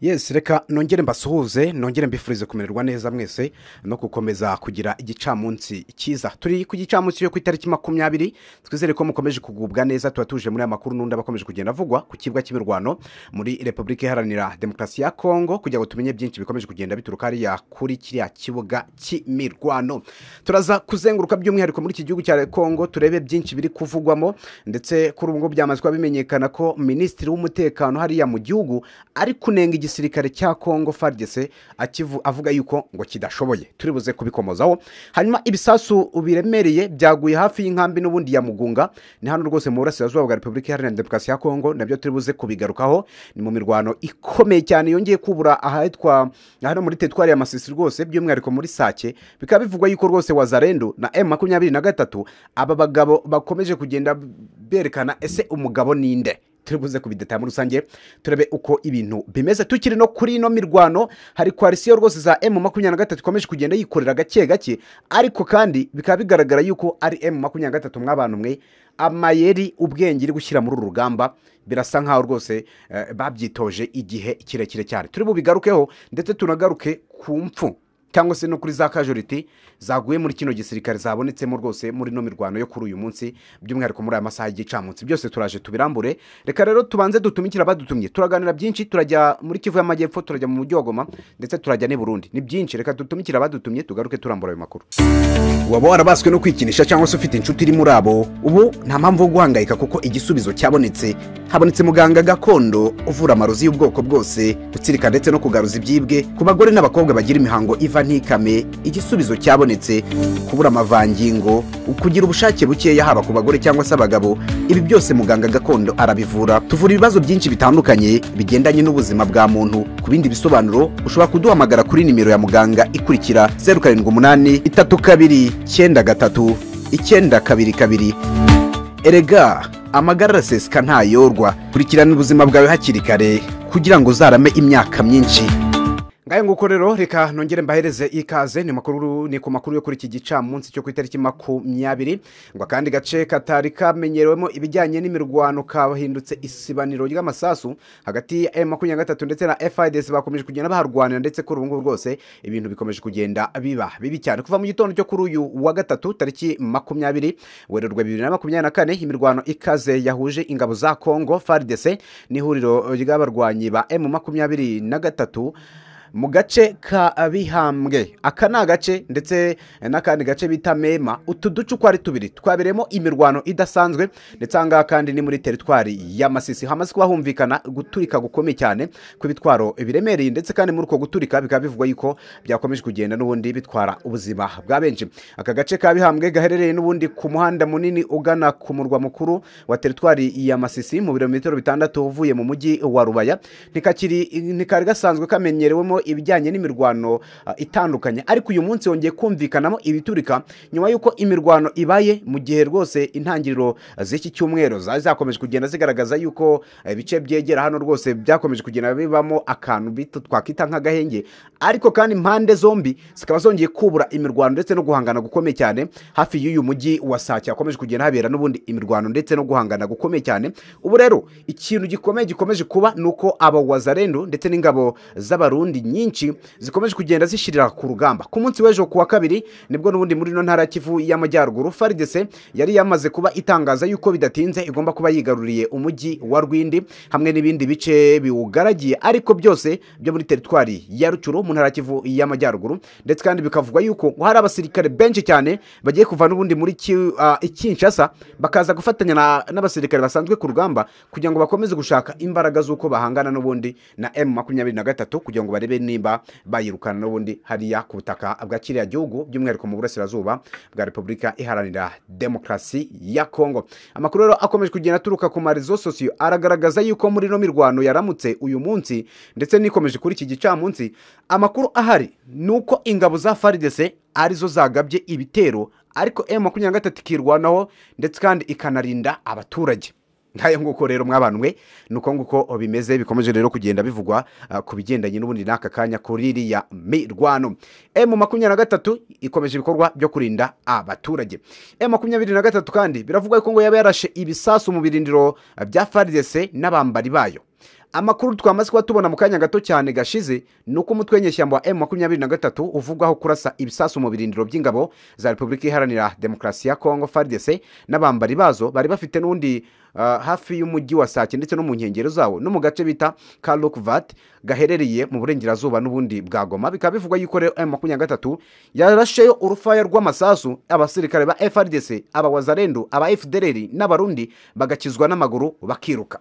yesi reka nongere mbasuhuze nongere mbifurize kumererwa neza mwese no gukomeza kugira igicamunsi cyiza turi ku gicamunsi cyo ku itariki makumyabiri twizere ko mukomeje kugubwa neza tuba tuje muri aya makuru n'undi aba akomeje kugenda avugwa ku kibuga cy'imirwano muri repubulika iharanira demokarasi ya kongo kugira ngo tumenye byinshi bikomeje kugenda bituruka hariya kuri kiriya kibuga cy'imirwano turaza kuzenguruka by'umwihariko muri iki gihugu cya kongo turebe byinshi biri kuvugwamo ndetse kuri ubu ngubu byamaze bimenyekana ko minisitiri w'umutekano hariya mu gihugu ari kunenga igisirikare cya kongo faridese avuga yuko ngo kidashoboye turibuze kubikomozaho hanyuma ibisasu biremereye byaguye hafi y'inkambi n'ubundi ya mugunga ni hano rwose mu burasirazuba bwa repubulika iharanira demokarasi ya kongo nabyo turibuze kubigarukaho ni mu mirwano ikomeye cyane yongeye kubura ahitwa hano muri tetwari ya masisi rwose by'umwihariko muri sake bikaba bivugwa yuko rwose wazarendo na emu makumyabiri na gatatu aba bagabo bakomeje kugenda berekana ese umugabo ninde turi buze muri rusange turebe uko ibintu bimeze tukiri no kuri ino mirwano hari koalisiyo rwose za emu makumyabiri na gatatu ikomeje kugenda yikorera gake gake ariko kandi bikaba bigaragara yuko ari emu makumyabiri na gatatu mw'abantu mwe amayeri ubwenge iri gushyira muri uru rugamba birasa nkaho rwose eh, babyitoje igihe kirekire cyane turi bubigarukeho ndetse tunagaruke ku mfu cyangwa se no kuri za kajoriti zaguye muri kino gisirikare zabonetsemo rwose muri ino mirwano yo kuri uyu munsi by'umwihariko muri aya masaha y'igicamunsi byose turaje tubirambure reka rero tubanze dutumikira abadutumye turaganira byinshi turajya muri kivu y'amajyepfo turajya mu mujyi wa goma ndetse turajya n'i burundi ni byinshi reka dutumikire abadutumye tugaruke turambura ayo makuru waba warabaswe no kwikinisha cyangwa se ufite inshuti iri muri abo ubu nta mpamvu wo guhangayika kuko igisubizo cyabonetse habonetse muganga gakondo uvura amarozi y'ubwoko bwose gutsirika ndetse no kugaruza ibyibwe ku bagore n'abakobwa bagira imihango iva eva ntikame igisubizo cyabonetse kubura amavangingo kugira ubushake bukeya haba ku bagore cyangwa se abagabo ibi byose muganga gakondo arabivura tuvura ibibazo byinshi bitandukanye bigendanye n'ubuzima bwa muntu ku bindi bisobanuro ushobora kuduhamagara kuri nimero ya muganga ikurikira zeru karindwi umunani itatu kabiri icyenda gatatu icyenda kabiri kabiri erega amagara araseseka ntayorwa kurikirana ubuzima bwawe hakiri kare kugira ngo uzarame imyaka myinshi ngayo nguko rero reka nongere mbahereze ikaze ni makuru ni ku makuru yo kuri iki gicamunsi cyo ku itariki makumyabiri ngo akandi gace katari kamenyerewemo ibijyanye n'imirwano kahindutse isibaniro ry'amasasu hagati ya emu makumyabiri gatatu ndetse na fidesi bakomeje kugenda baharwanira ndetse kuri ubu ngubu rwose ibintu bikomeje kugenda biba bibi cyane kuva mu gitondo cyo kuri uyu wa gatatu tariki makumyabiri werurwa bibiri na makumyabiri na kane imirwano ikaze yahuje ingabo za kongo faridese n'ihuriro ry'abarwanyi ba emu makumyabiri na gatatu mu gace ka bihambwe aka ni agace ndetse n'akandi gace bita mema utu duce uko ari tubiri twabereyemo imirwano idasanzwe ndetse aha ngaha kandi ni muri teritwari y'amasisi hamaze kuba humvikana guturika gukomeye cyane ku kw'ibitwaro biremereye ndetse kandi muri uko guturika bikaba bivugwa yuko byakomeje kugenda n'ubundi bitwara ubuzima bwa benshi aka gace ka bihambwe gaherereye n'ubundi ku muhanda munini ugana ku murwa mukuru wa teritwari y'amasisi mu birometero bitandatu uvuye mu mujyi wa rubaya ntikakiri ntikari gasanzwe kamenyerewemo ibijyanye n'imirwano ah, itandukanye ariko uyu munsi yongeye kumvikanamo ibiturika nyuma y'uko imirwano ibaye mu gihe rwose intangiriro z'iki cyumweru zari zakomeje kugenda zigaragaza yuko ah, ibice byegera hano rwose byakomeje kugenda bibamo akantu twakwita nk'agahenge ariko kandi impande zombi zikaba zongeye kubura imirwano ndetse no guhangana gukomeye cyane hafi y'uyu mujyi wa sake hakomeje kugenda habera n'ubundi imirwano ndetse no guhangana gukomeye cyane ubu rero ikintu gikomeye gikomeje kuba ni uko abawazarendo ndetse n'ingabo z'abarundi nyinshi zikomeje kugenda zishirira ku rugamba ku munsi w'ejo ku wa kabiri nibwo n'ubundi muri ino ntara kivu y'amajyaruguru faridese yari yamaze kuba itangaza yuko bidatinze igomba kuba yigaruriye umujyi wa rwindi hamwe n'ibindi bice biwugaragiye ariko byose byo muri teritwari ya rucuru mu ntara kivu y'amajyaruguru ndetse kandi bikavugwa yuko hari abasirikare benshi cyane bagiye kuva n'ubundi muri uh, kinshasa bakaza gufatanya n'abasirikare basanzwe ku rugamba kugira ngo bakomeze gushaka imbaraga z'uko bahangana n'ubundi na emu makumyabiri na gatatu kugira ngo barebe nimba bayirukana n'ubundi hariya ku butaka bwa kiriya gihugu by'umwihariko mu burasirazuba bwa repubulika iharanira demokarasi ya kongo amakuru rero akomeje kugenda aturuka ku marezo sosiyo aragaragaza yuko muri ino mirwano yaramutse uyu munsi ndetse n'ikomeje kuri iki gicamunsi amakuru ahari ni uko ingabo za faridese arizo zagabye ibitero ariko emu makumyabiri na gatatu ikirwanaho ndetse kandi ikanarinda abaturage ntayo nguko rero mwabanwe nuko nguko bimeze bikomeje rero kugenda bivugwa ah, ku bigendanye n'ubundi n'aka kanya kuri ya mirwano e, M23 ikomeje ibikorwa byo kurinda abaturage e, M23 kandi biravugwa ko ngo yaba yarashe ibisasu mu birindiro ah, bya FARDC n'abambari bayo amakuru twamaze kuba tubona mu kanya gato cyane gashize ni uko umutwe w'inyeshyamba wa emu makumyabiri uvugwaho kurasa ibisasu mu birindiro by'ingabo za repubulika iharanira demokarasi ya kongo fardc n'abambari bazo bari bafite n'undi Ah, hafi y'umujyi wa sake ndetse no mu nkengero zawo no mu gace bita karokuvati gaherereye mu burengerazuba n'ubundi bwa goma bikaba bivugwa yuko rero emu makumyabiri gatatu yarasheyo urufaya rw'amasasu abasirikare ba frdc abawazarendo aba fdr n'abarundi bagakizwa n'amaguru bakiruka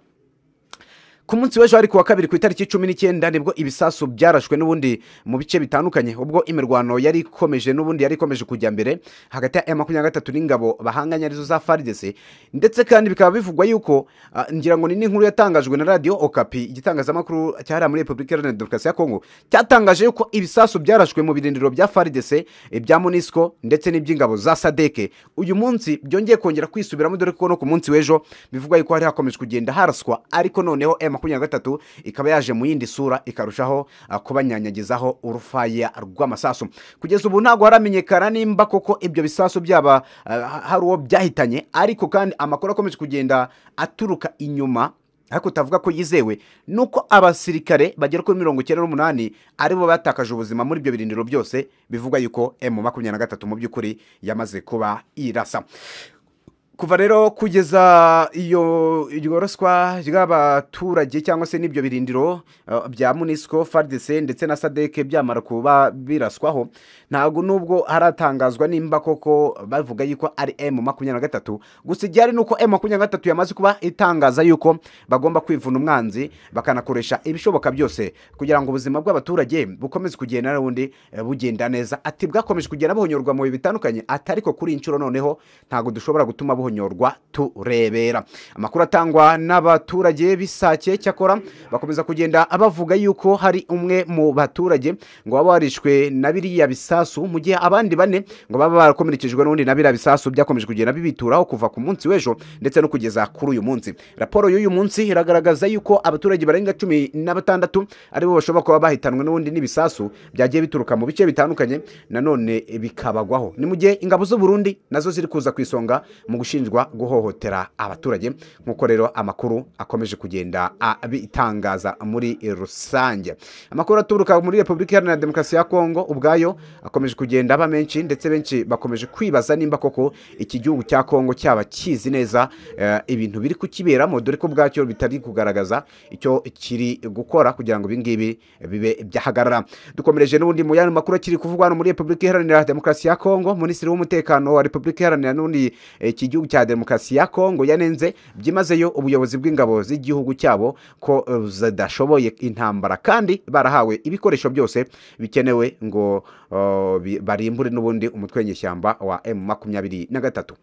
ku munsi w'ejo ariko wa kabiri ku itariki cumi n'icyenda nibwo ibisasu byarashwe n'ubundi mu bice bitandukanye ubwo imirwano yari ikomeje n'ubundi yari ikomeje kujya mbere hagati ya makumyabiri na gatatu n'ingabo bahanganye arizo za faridese ndetse kandi bikaba bivugwa yuko ngira ngo ni n'inkuru yatangajwe na radiyo okapi igitangazamakuru cyahariwe muri repubulika iharanira demokarasi ya kongo cyatangaje yuko ibisasu byarashwe mu birindiro bya faridese ibya munisiko ndetse n'iby'ingabo za sadeke uyu munsi byongeye kongera kwisubiramo dore ko no ku munsi w'ejo bivugwa yuko hari hakomeje kugenda haraswa ariko noneho Emma makumyabiri na gatatu ikaba yaje mu yindi sura ikarushaho ah, kubanyanyagizaho urufaya rw'amasasu kugeza ubu ntabwo haramenyekana nimba koko ibyo bisasu byaba ah, hari uwo byahitanye ariko kandi amakuru akomeje kugenda aturuka inyuma ariko utavuga ko yizewe ni uko abasirikare bagera kuri mirongo icyenda n'umunani aribo batakaje ubuzima muri ibyo birindiro byose bivuga yuko emu makumyabiri na gatatu mu by'ukuri yamaze kuba irasa kuva rero kugeza iyo iryo ry'abaturage cyangwa se n'ibyo birindiro eh, bya munisiko faridese ndetse na sadeke byamara kuba biraswaho ntabwo nubwo haratangazwa nimba koko bavuga yuko ari emu makumyabiri na gatatu gusa igihe ari nuko emu makumyabiri na gatatu yamaze kuba itangaza yuko bagomba kwivuna umwanzi bakanakoresha ibishoboka byose kugira ngo ubuzima bw'abaturage bukomeze kugenda n'ubundi eh, bugenda neza ati bwakomeje kugenda buhonyorwa mu bihe bitandukanye atari ko kuri inshuro noneho ntabwo dushobora gutuma buhonyorwa guhonyorwa turebera amakuru atangwa n'abaturage bisake cyakora bakomeza kugenda abavuga yuko hari umwe mu baturage ngo baba warishwe na biriya bisasu mu gihe abandi bane ngo baba barakomerekejwe n'undi na biriya bisasu byakomeje kugenda bibituraho kuva ku munsi w'ejo ndetse no kugeza kuri uyu munsi raporo y'uyu munsi iragaragaza yuko abaturage barenga cumi na batandatu aribo bashobora kuba bahitanwe n'ubundi n'ibisasu byagiye bituruka mu bice bitandukanye nanone bikabagwaho ni mu gihe ingabo z'uburundi nazo ziri kuza ku isonga mu gushyira ashinjwa guhohotera abaturage nk'uko rero amakuru akomeje kugenda abitangaza muri rusange amakuru aturuka muri repubulika iharanira demokarasi ya kongo ubwayo akomeje kugenda aba menshi ndetse benshi bakomeje kwibaza nimba koko iki gihugu cya kongo cyaba kizi neza eh, ibintu biri kukiberamo dore ko ubwacyo bitari kugaragaza icyo kiri gukora kugira ngo ibingibi bibe byahagarara dukomereje n'ubundi mu yandi makuru akiri kuvugwa muri repubulika iharanira demokarasi ya kongo minisitiri w'umutekano wa repubulika iharanira n'ubundi eh, iki gihugu gihugu cya demokarasi ya kongo yanenze byimazeyo ubuyobozi bw'ingabo z'igihugu cyabo ko eh, zidashoboye intambara kandi barahawe ibikoresho byose bikenewe ngo oh, barimbure n'ubundi umutwe w'inyeshyamba wa emu makumyabiri na gatatu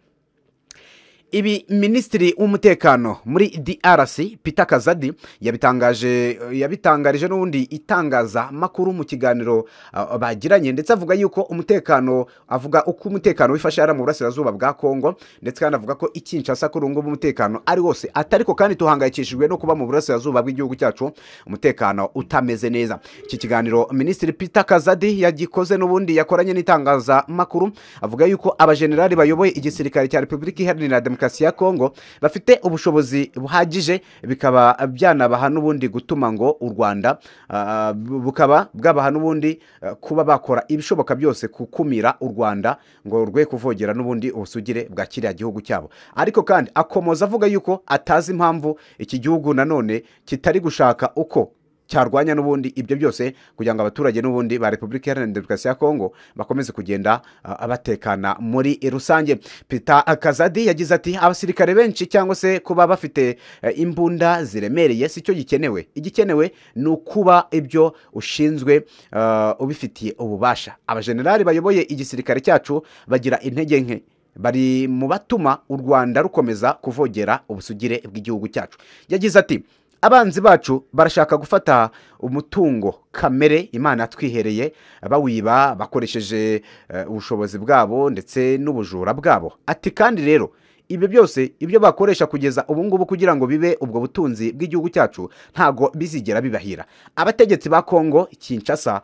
ibi minisitiri w'umutekano muri DRC Peter Kazadi yabitangaje yabitangarije n'ubundi itangazamakuru mu kiganiro uh, bagiranye ndetse avuga yuko umutekano avuga uko umutekano wifashe hariya mu burasirazuba bwa Kongo ndetse kandi avuga ko ikinshasa kuri ubu ngubu umutekano ari wose atari kandi tuhangayikishijwe no kuba mu burasirazuba bw'igihugu cyacu umutekano utameze neza iki kiganiro minisitiri Peter Kazadi yagikoze n'ubundi yakoranye n'itangazamakuru avuga yuko abajenerali bayoboye igisirikare cya Repubulika Iharanira Demokarasi demokarasi ya kongo bafite ubushobozi buhagije bikaba byanabaha n'ubundi gutuma ngo u rwanda ah, bukaba bwabaha n'ubundi ah, kuba bakora ibishoboka byose gukumira u rwanda ngo rwe kuvogera n'ubundi ubusugire bwa kiriya gihugu cyabo ariko kandi akomoza avuga yuko atazi impamvu iki gihugu nanone kitari gushaka uko cyarwanya n'ubundi ibyo byose kugira ngo abaturage n'ubundi ba repubulika iharanira demokarasi ya kongo bakomeze kugenda uh, batekana muri rusange peter kazadi yagize ati abasirikare benshi cyangwa se kuba bafite uh, imbunda ziremereye si cyo gikenewe igikenewe ni ukuba ibyo ushinzwe uh, ubifitiye ububasha abajenerali bayoboye igisirikare cyacu bagira intege nke bari mu batuma u rwanda rukomeza kuvogera ubusugire bw'igihugu cyacu yagize ati abanzi bacu barashaka gufata umutungo kamere imana twihereye bawiba bakoresheje eh, ubushobozi bwabo ndetse n'ubujura bwabo ati kandi rero ibyo byose ibyo bakoresha kugeza ubu ngubu kugira ngo bibe ubwo butunzi bw'igihugu cyacu ntago bizigera bibahira abategetsi ba kongo kinshasa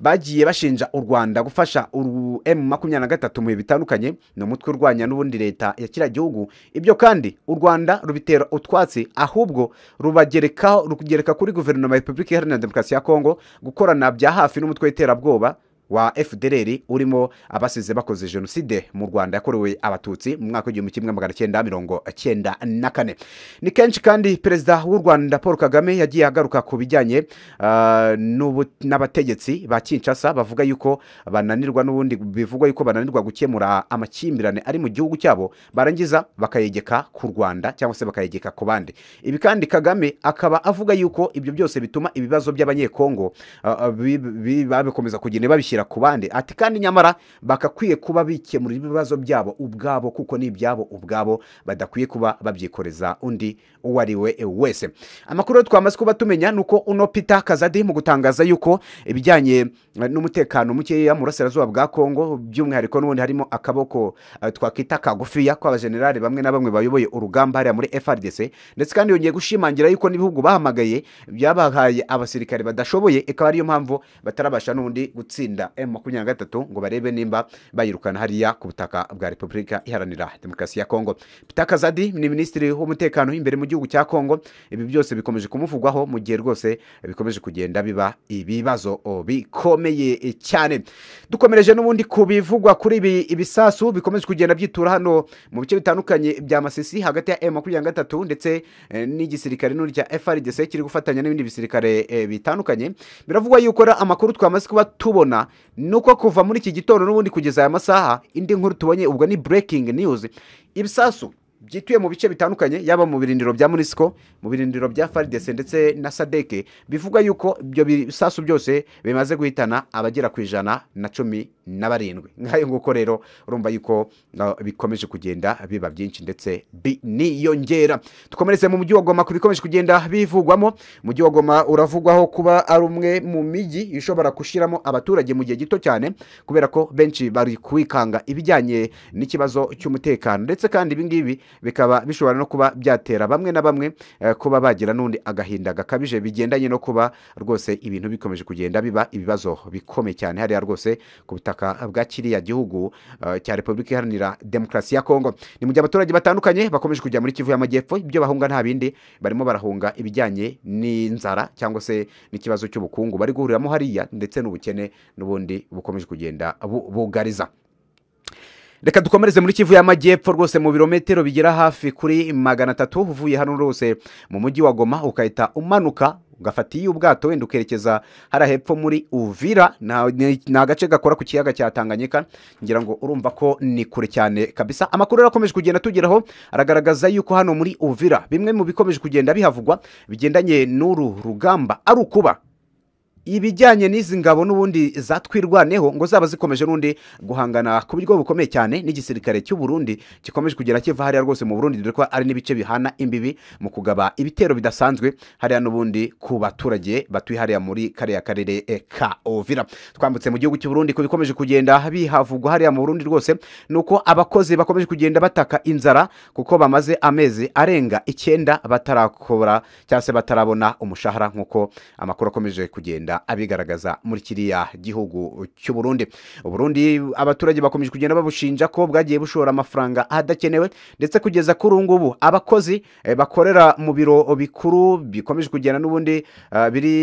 bagiye bashinja u rwanda gufasha uru emu makumyabiri na gatatu mu bihe bitandukanye ni umutwe urwanya n'ubundi leta ya kiriya gihugu ibyo kandi u rwanda rubitera utwatsi ahubwo rubagerekaho rugereka kuri guverinoma ya repubulika iharanira demokarasi ya kongo gukorana bya hafi n'umutwe w'iterabwoba wa FDLR urimo abasize bakoze jenoside mu Rwanda yakorewe abatutsi mu mwaka w'igihumbi kimwe magana cyenda mirongo cyenda na kane ni kenshi kandi perezida w'u Rwanda Paul Kagame yagiye agaruka ku bijyanye ah, n'abategetsi ba Kinshasa bavuga yuko bananirwa n'ubundi bivugwa yuko bananirwa gukemura amakimbirane ari mu gihugu cyabo barangiza bakayegeka ku Rwanda cyangwa se bakayegeka ku bandi ibi kandi Kagame akaba avuga yuko ibyo byose bituma ibibazo by'abanyekongo ah, ah, babikomeza bikomeza kugenda babishyira babishyira ku bandi ati kandi nyamara bakakwiye kuba bikemura ibibazo byabo ubwabo kuko ni ibyabo ubwabo badakwiye kuba babyikoreza undi uwo ari we wese amakuru twamaze kuba tumenya ni uko uno pita kazadi mu gutangaza yuko ibijyanye eh, n'umutekano mukeya mu burasirazuba bwa kongo by'umwihariko n'ubundi harimo akaboko eh, twakwita kagufiya kw'abajenerali bamwe na bamwe bayoboye urugamba hariya muri frdc ndetse kandi yongeye gushimangira yuko n'ibihugu bahamagaye byabahaye abasirikare badashoboye ikaba ariyo mpamvu batarabasha n'ubundi gutsinda itsinda M makumyabiri na gatatu ngo barebe nimba bayirukana hariya ku butaka bwa repubulika iharanira demokarasi ya kongo Peter Kazadi ni minisitiri w'umutekano imbere mu gihugu cya kongo ibi byose bikomeje kumuvugwaho mu gihe rwose bikomeje kugenda biba ibibazo bikomeye cyane dukomereje n'ubundi ku bivugwa kuri ibi ibisasu bikomeje kugenda byitura hano mu bice bitandukanye bya masisi hagati ya M makumyabiri na gatatu ndetse eh, n'igisirikare nurya cya kiri gufatanya n'ibindi bisirikare eh, bitandukanye biravugwa yuko amakuru twamaze kuba tubona nuko kuva muri iki gitondo n'ubundi kugeza aya masaha indi nkuru tubonye ubwo ni breaking news ibisasu byituye mu bice bitandukanye yaba mu birindiro bya munisiko mu birindiro bya faridese ndetse na sadeke bivuga yuko ibyo bisasu byose bimaze guhitana abagera ku ijana na cumi na barindwi nk'ayo nguko rero urumva yuko bikomeje kugenda biba byinshi ndetse biniyongera dukomereze mu mujyi wa goma ku bikomeje kugenda bivugwamo umujyi wa goma uravugwaho kuba ari umwe mu mijyi ishobora gushyiramo abaturage mu gihe gito cyane kubera ko benshi bari kuwikanga ibijyanye n'ikibazo cy'umutekano ndetse kandi ibi ngibi bikaba bishobora no kuba byatera bamwe na bamwe eh, kuba bagira n'undi agahinda gakabije bigendanye no kuba rwose ibintu bikomeje kugenda biba ibibazo bikomeye cyane hariya rwose ku butaka ubutaka bwa kiriya gihugu eh, cya repubulika iharanira demokarasi ya kongo ni mu gihe abaturage batandukanye bakomeje kujya muri kivu y'amajyepfo ibyo bahunga nta bindi barimo barahunga ibijyanye n'inzara cyangwa se n'ikibazo cy'ubukungu bari guhuriramo hariya ndetse n'ubukene n'ubundi bukomeje kugenda bugariza reka dukomereze muri kivu y'amajyepfo rwose mu birometero bigera hafi kuri magana atatu uvuye hano rwose mu mujyi wa goma ugahita umanuka ugafata iyo ubwato wenda ukerekeza hariya hepfo muri uvira ni agace gakora ku kiyaga cya tanganyika ngira ngo urumva ko ni kure cyane kabisa amakuru arakomeje kugenda tugeraho aragaragaza yuko hano muri uvira bimwe mu bikomeje kugenda bihavugwa bigendanye n'uru rugamba ari ukuba ibijyanye n'izi ngabo n'ubundi zatwirwaneho ngo zaba zikomeje n'undi guhangana ku buryo bukomeye cyane n'igisirikare cy'u Burundi gikomeje kugera kiva hariya rwose mu Burundi dore ko ari n'ibice bihana imbibi mu kugaba ibitero bidasanzwe hariya n'ubundi ku baturage batuye hariya muri kariya karere eh, ka Ovira twambutse mu gihugu cy'u Burundi ko bikomeje kugenda bihavugwa hariya mu Burundi rwose nuko abakozi bakomeje kugenda bataka inzara kuko bamaze amezi arenga icyenda batarakora cyangwa se batarabona umushahara nk'uko amakuru akomeje kugenda agenda abigaragaza muri kiriya gihugu cy'u Burundi Burundi abaturage bakomeje kugenda babushinja ko bwagiye bushora amafaranga ahadakenewe ndetse kugeza kuri ubu ngubu abakozi eh, bakorera mu biro bikuru bikomeje kugenda n'ubundi eh, biri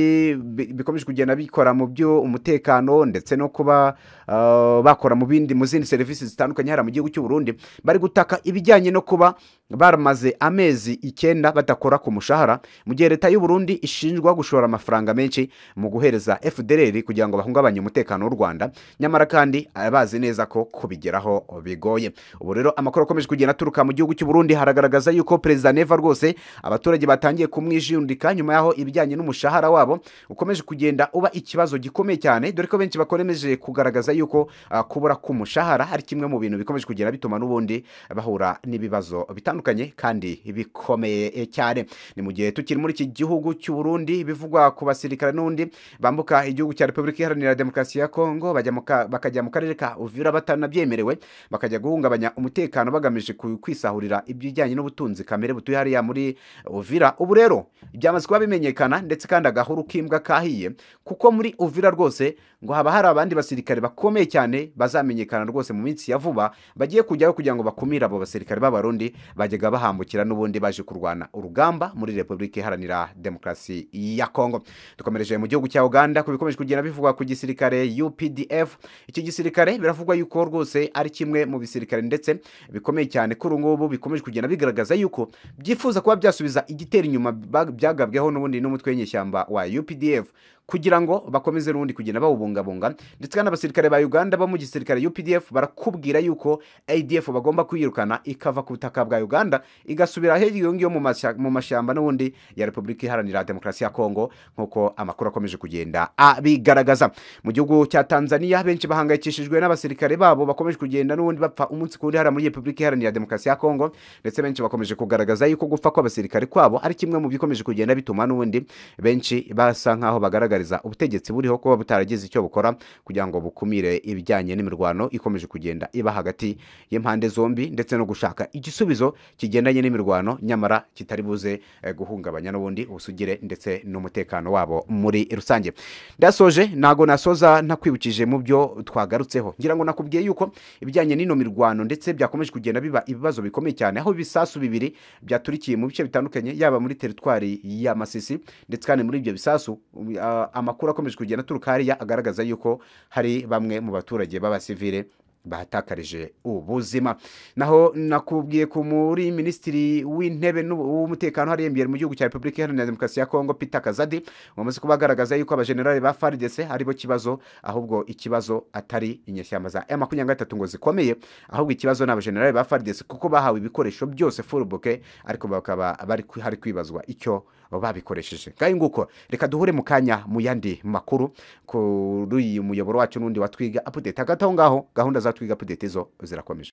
bikomeje kugenda bikora mu byo umutekano ndetse no kuba eh, bakora mu bindi mu zindi serivisi zitandukanye hari mu gihugu cy'u Burundi bari gutaka ibijyanye no kuba baramaze amezi icyenda badakora ku mushahara mu gihe leta y'u Burundi ishinjwa gushora amafaranga menshi mu guhereza fdr kugira ngo bahungabanye umutekano w'u rwanda nyamara kandi bazi neza ko kubigeraho bigoye ubu rero amakuru akomeje kugenda aturuka mu gihugu cy'u Burundi haragaragaza yuko perezida neva rwose abaturage batangiye kumwijundika nyuma yaho ibijyanye n'umushahara wabo ukomeje kugenda uba ikibazo gikomeye cyane dore ko benshi bakomeje kugaragaza yuko ah, kubura k'umushahara ari kimwe mu bintu bikomeje kugenda bituma n'ubundi bahura n'ibibazo bitandukanye bitandukanye kandi bikomeye eh, cyane ni mu gihe tukiri muri iki gihugu cy'u Burundi bivugwa ku basirikare n'undi bambuka igihugu cya repubulika iharanira demokarasi ya kongo bakajya mu karere ka uvira batanabyemerewe bakajya guhungabanya umutekano bagamije kwisahurira ibijyanye n'ubutunzi kamere butuye hariya muri uvira ubu rero byamaze kuba bimenyekana ndetse kandi agahuru k'imbwa kahiye kuko muri uvira rwose ngo haba hari abandi basirikare bakomeye cyane bazamenyekana rwose mu minsi ya vuba bagiye kujyaho kugira ngo bakumire abo basirikare b'abarundi bajyaga bahambukira n'ubundi baje kurwana urugamba muri repubulika iharanira demokarasi ya kongo dukomereje mu gihugu cya uganda ku bikomeje kugenda bivugwa ku gisirikare updf iki gisirikare biravugwa yuko rwose ari kimwe mu bisirikare ndetse bikomeye cyane kuri ubu ngubu bikomeje kugenda bigaragaza yuko byifuza kuba byasubiza igitera inyuma byagabweho n'ubundi n'umutwe w'inyeshyamba wa updf kugira ngo bakomeze rundi kugenda bawubungabunga ndetse kandi abasirikare ba Uganda bo mu gisirikare UPDF barakubwira yuko ADF bagomba kwirukana ikava ku butaka bwa Uganda igasubira iyo ngiyo mu mashyamba n'ubundi ya Repubulika Iharanira Demokarasi ya Kongo nk'uko amakuru akomeje kugenda abigaragaza mu gihugu cya Tanzania benshi bahangayikishijwe n'abasirikare babo bakomeje kugenda n'ubundi bapfa umunsi ku wundi hariya muri Repubulika Iharanira Demokarasi ya Kongo ndetse benshi bakomeje kugaragaza yuko gupfa kw'abasirikare kwabo ari kimwe mu bikomeje kugenda bituma n'ubundi benshi basa nk'aho bagaragara bushishikariza ubutegetsi buriho kuba butaragize icyo bukora kugira ngo bukumire ibijyanye n'imirwano ikomeje kugenda iba hagati y'impande zombi ndetse no gushaka igisubizo kigendanye n'imirwano nyamara kitari buze eh, guhungabanya n'ubundi ubusugire ndetse n'umutekano wabo muri rusange ndasoje ntago nasoza ntakwibukije mu byo twagarutseho ngira ngo nakubwiye yuko ibijyanye n'ino mirwano ndetse byakomeje kugenda biba ibibazo bikomeye cyane aho ibisasu bibiri byaturikiye mu bice bitandukanye yaba muri teritwari ya masisi ndetse kandi muri ibyo bisasu um, amakuru akomeje kugenda aturuka hariya agaragaza yuko hari bamwe mu baturage b'abasivire bahatakarije ubuzima naho nakubwiye ku muri minisitiri w'intebe w'umutekano hariya imbere mu gihugu cya repubulika iharanira demokarasi ya kongo Peter kazadi wamaze kuba agaragaza yuko abajenerali ba faridese aribo kibazo ahubwo ikibazo atari inyeshyamba za e makumyabiri na gatatu ngo zikomeye ahubwo ikibazo ni abajenerali ba faridese kuko bahawe ibikoresho byose furubuke ariko bakaba bari hari kwibazwa icyo babikoresheje ngaho nguko reka duhure mu kanya mu yandi makuru kuri uyu muyoboro wacu n'undi watwiga apudeti hagati aho ngaho gahunda za twiga apudeti zo zirakomeje